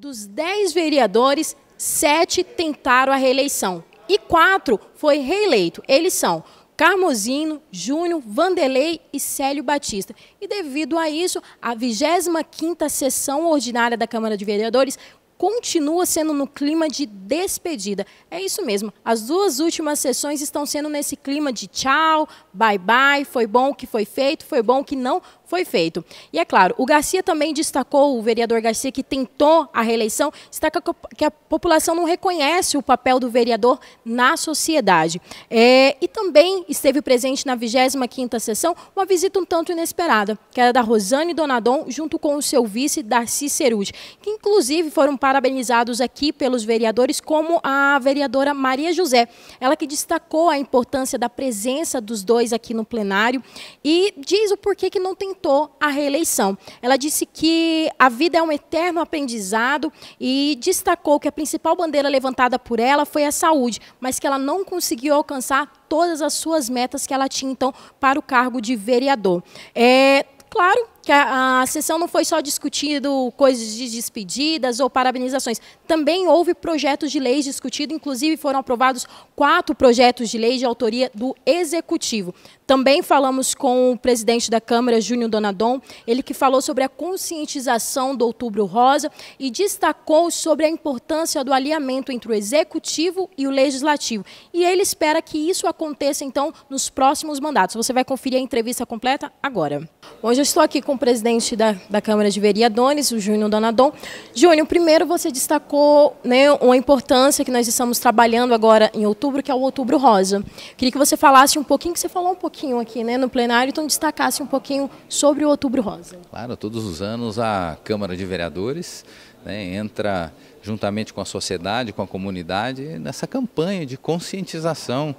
Dos dez vereadores, sete tentaram a reeleição e quatro foi reeleito. Eles são Carmozino, Júnior, Vanderlei e Célio Batista. E devido a isso, a 25ª sessão ordinária da Câmara de Vereadores continua sendo no clima de despedida. É isso mesmo. As duas últimas sessões estão sendo nesse clima de tchau, bye bye, foi bom o que foi feito, foi bom o que não foi feito. E é claro, o Garcia também destacou, o vereador Garcia que tentou a reeleição, destaca que a população não reconhece o papel do vereador na sociedade. É, e também esteve presente na 25ª sessão uma visita um tanto inesperada, que era da Rosane Donadon, junto com o seu vice, Darcy Ceruti, que inclusive foram para parabenizados aqui pelos vereadores, como a vereadora Maria José, ela que destacou a importância da presença dos dois aqui no plenário e diz o porquê que não tentou a reeleição. Ela disse que a vida é um eterno aprendizado e destacou que a principal bandeira levantada por ela foi a saúde, mas que ela não conseguiu alcançar todas as suas metas que ela tinha, então, para o cargo de vereador. É, claro, que a, a, sessão não foi só discutido coisas de despedidas ou parabenizações. Também houve projetos de leis discutidos, inclusive foram aprovados quatro projetos de lei de autoria do Executivo. Também falamos com o presidente da Câmara, Júnior Donadon, ele que falou sobre a conscientização do Outubro Rosa e destacou sobre a importância do alinhamento entre o Executivo e o Legislativo. E ele espera que isso aconteça, então, nos próximos mandatos. Você vai conferir a entrevista completa agora. Hoje eu estou aqui com com o presidente da, da Câmara de Vereadores, o Júnior Donadon. Júnior, primeiro você destacou né, uma importância que nós estamos trabalhando agora em outubro, que é o Outubro Rosa. Queria que você falasse um pouquinho, que você falou um pouquinho aqui né, no plenário, então destacasse um pouquinho sobre o Outubro Rosa. Claro, todos os anos a Câmara de Vereadores né, entra juntamente com a sociedade, com a comunidade, nessa campanha de conscientização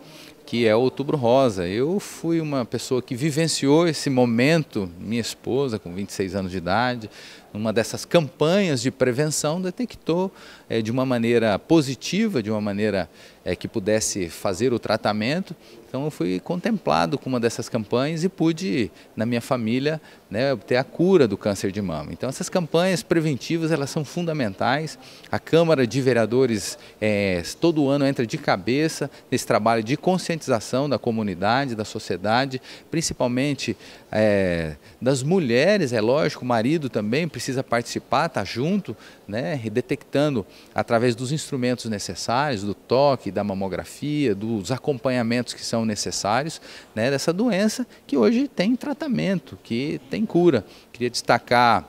que é Outubro Rosa. Eu fui uma pessoa que vivenciou esse momento, minha esposa, com 26 anos de idade, numa dessas campanhas de prevenção, detectou é, de uma maneira positiva, de uma maneira é, que pudesse fazer o tratamento. Então eu fui contemplado com uma dessas campanhas e pude, na minha família, né, obter a cura do câncer de mama. Então essas campanhas preventivas elas são fundamentais. A Câmara de Vereadores é, todo ano entra de cabeça nesse trabalho de conscientização da comunidade, da sociedade, principalmente é, das mulheres. É lógico, o marido também precisa participar, estar tá junto, né, detectando através dos instrumentos necessários, do toque, da mamografia, dos acompanhamentos que são necessários né, dessa doença que hoje tem tratamento, que tem cura. Queria destacar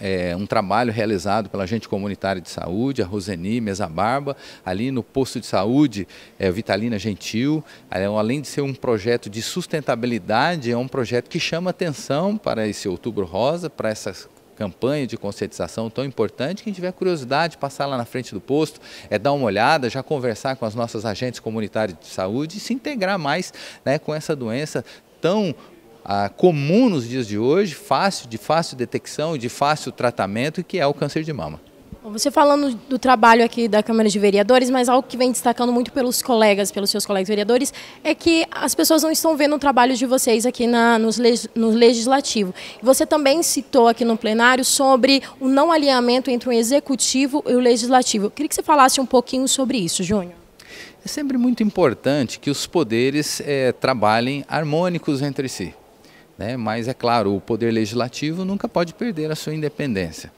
é, um trabalho realizado pela gente comunitária de saúde, a Roseni Mesa Barba, ali no posto de saúde é, Vitalina Gentil. É além de ser um projeto de sustentabilidade, é um projeto que chama atenção para esse outubro rosa, para essas campanha de conscientização tão importante. Quem tiver curiosidade, passar lá na frente do posto, é dar uma olhada, já conversar com as nossas agentes comunitárias de saúde e se integrar mais né, com essa doença tão ah, comum nos dias de hoje, fácil, de fácil detecção e de fácil tratamento, que é o câncer de mama. Você falando do trabalho aqui da Câmara de Vereadores, mas algo que vem destacando muito pelos colegas, pelos seus colegas vereadores, é que as pessoas não estão vendo o trabalho de vocês aqui na, nos, no Legislativo. Você também citou aqui no plenário sobre o não alinhamento entre o Executivo e o Legislativo. Eu queria que você falasse um pouquinho sobre isso, Júnior. É sempre muito importante que os poderes é, trabalhem harmônicos entre si. Né? Mas, é claro, o Poder Legislativo nunca pode perder a sua independência.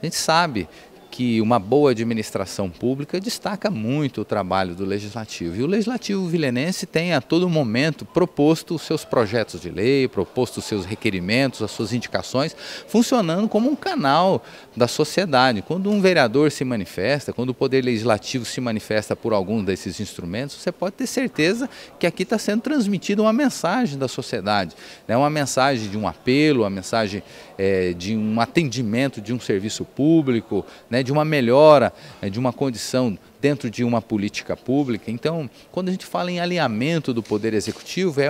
A gente sabe que uma boa administração pública destaca muito o trabalho do legislativo. E o legislativo vilenense tem a todo momento proposto os seus projetos de lei, proposto os seus requerimentos, as suas indicações, funcionando como um canal da sociedade. Quando um vereador se manifesta, quando o poder legislativo se manifesta por algum desses instrumentos, você pode ter certeza que aqui está sendo transmitida uma mensagem da sociedade, né? uma mensagem de um apelo, uma mensagem é, de um atendimento de um serviço público, né? né, de uma melhora, né, de uma condição dentro de uma política pública. Então, quando a gente fala em alinhamento do poder executivo, é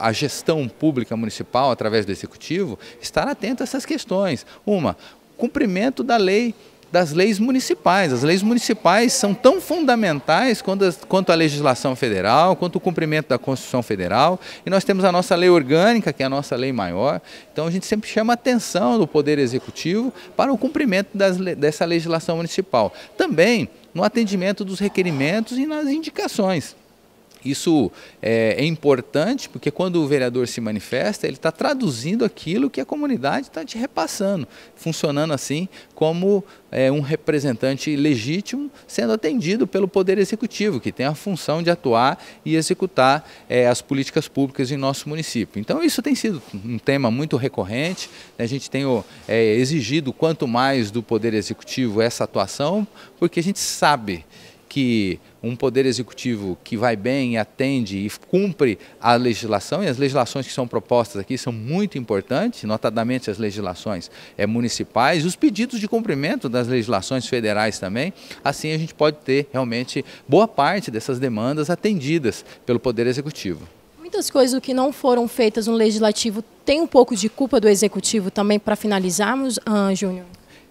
a gestão pública municipal através do executivo estar atento a essas questões. Uma, cumprimento da lei das leis municipais. As leis municipais são tão fundamentais quanto, as, quanto a legislação federal, quanto o cumprimento da Constituição Federal, e nós temos a nossa lei orgânica, que é a nossa lei maior. Então a gente sempre chama a atenção do Poder Executivo para o cumprimento das, dessa legislação municipal. Também no atendimento dos requerimentos e nas indicações. Isso é, é importante porque quando o vereador se manifesta, ele está traduzindo aquilo que a comunidade está te repassando, funcionando assim como é, um representante legítimo sendo atendido pelo Poder Executivo, que tem a função de atuar e executar é, as políticas públicas em nosso município. Então, isso tem sido um tema muito recorrente, né? a gente tem é, exigido quanto mais do Poder Executivo essa atuação, porque a gente sabe que um poder executivo que vai bem, atende e cumpre a legislação, e as legislações que são propostas aqui são muito importantes, notadamente as legislações é, municipais, os pedidos de cumprimento das legislações federais também, assim a gente pode ter realmente boa parte dessas demandas atendidas pelo poder executivo. Muitas coisas que não foram feitas no legislativo tem um pouco de culpa do executivo também para finalizarmos, ah, Júnior?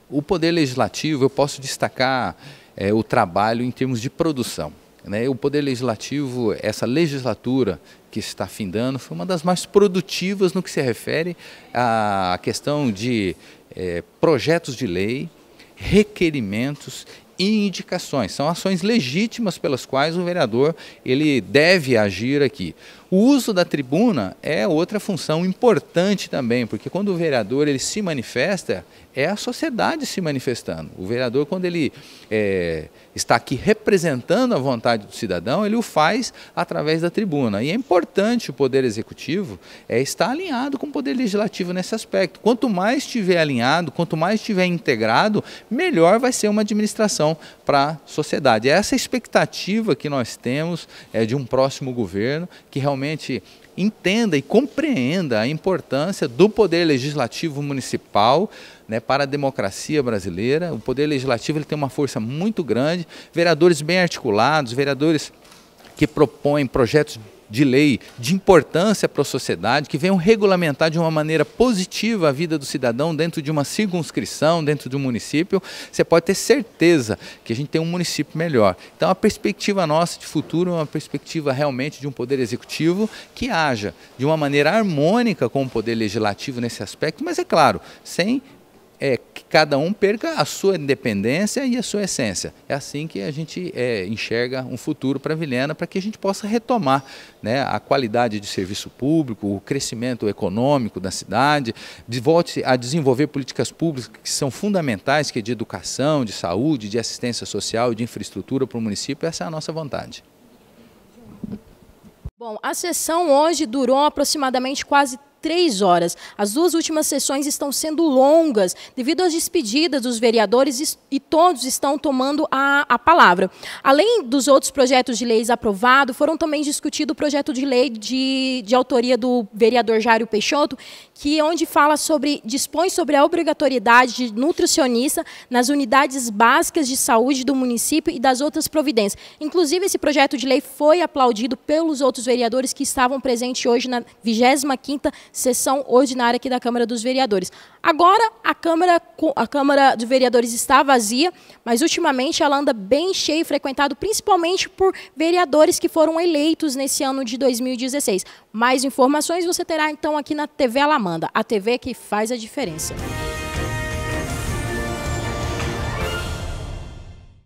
O poder legislativo, eu posso destacar é, o trabalho em termos de produção. Né? O Poder Legislativo, essa legislatura que está findando, foi uma das mais produtivas no que se refere à questão de é, projetos de lei, requerimentos e indicações. São ações legítimas pelas quais o vereador ele deve agir aqui. O uso da tribuna é outra função importante também, porque quando o vereador ele se manifesta, é a sociedade se manifestando. O vereador, quando ele é, está aqui representando a vontade do cidadão, ele o faz através da tribuna. E é importante o poder executivo é, estar alinhado com o poder legislativo nesse aspecto. Quanto mais estiver alinhado, quanto mais estiver integrado, melhor vai ser uma administração para a sociedade. É essa expectativa que nós temos é, de um próximo governo que realmente realmente entenda e compreenda a importância do poder legislativo municipal né, para a democracia brasileira. O poder legislativo ele tem uma força muito grande, vereadores bem articulados, vereadores que propõem projetos de lei de importância para a sociedade, que venham regulamentar de uma maneira positiva a vida do cidadão dentro de uma circunscrição, dentro de um município, você pode ter certeza que a gente tem um município melhor. Então a perspectiva nossa de futuro é uma perspectiva realmente de um poder executivo que haja de uma maneira harmônica com o poder legislativo nesse aspecto, mas é claro, sem é que cada um perca a sua independência e a sua essência. É assim que a gente é, enxerga um futuro para Vilhena, para que a gente possa retomar né, a qualidade de serviço público, o crescimento econômico da cidade, de, volte a desenvolver políticas públicas que são fundamentais, que é de educação, de saúde, de assistência social e de infraestrutura para o município. Essa é a nossa vontade. Bom, a sessão hoje durou aproximadamente quase três horas. As duas últimas sessões estão sendo longas devido às despedidas dos vereadores e todos estão tomando a, a palavra. Além dos outros projetos de leis aprovados, foram também discutido o projeto de lei de, de autoria do vereador Jário Peixoto, que é onde fala sobre dispõe sobre a obrigatoriedade de nutricionista nas unidades básicas de saúde do município e das outras providências. Inclusive esse projeto de lei foi aplaudido pelos outros vereadores que estavam presentes hoje na 25ª sessão ordinária aqui da Câmara dos Vereadores. Agora a Câmara, a Câmara de Vereadores está vazia, mas ultimamente ela anda bem cheia e frequentada principalmente por vereadores que foram eleitos nesse ano de 2016. Mais informações você terá então aqui na TV Alamanda, a TV que faz a diferença.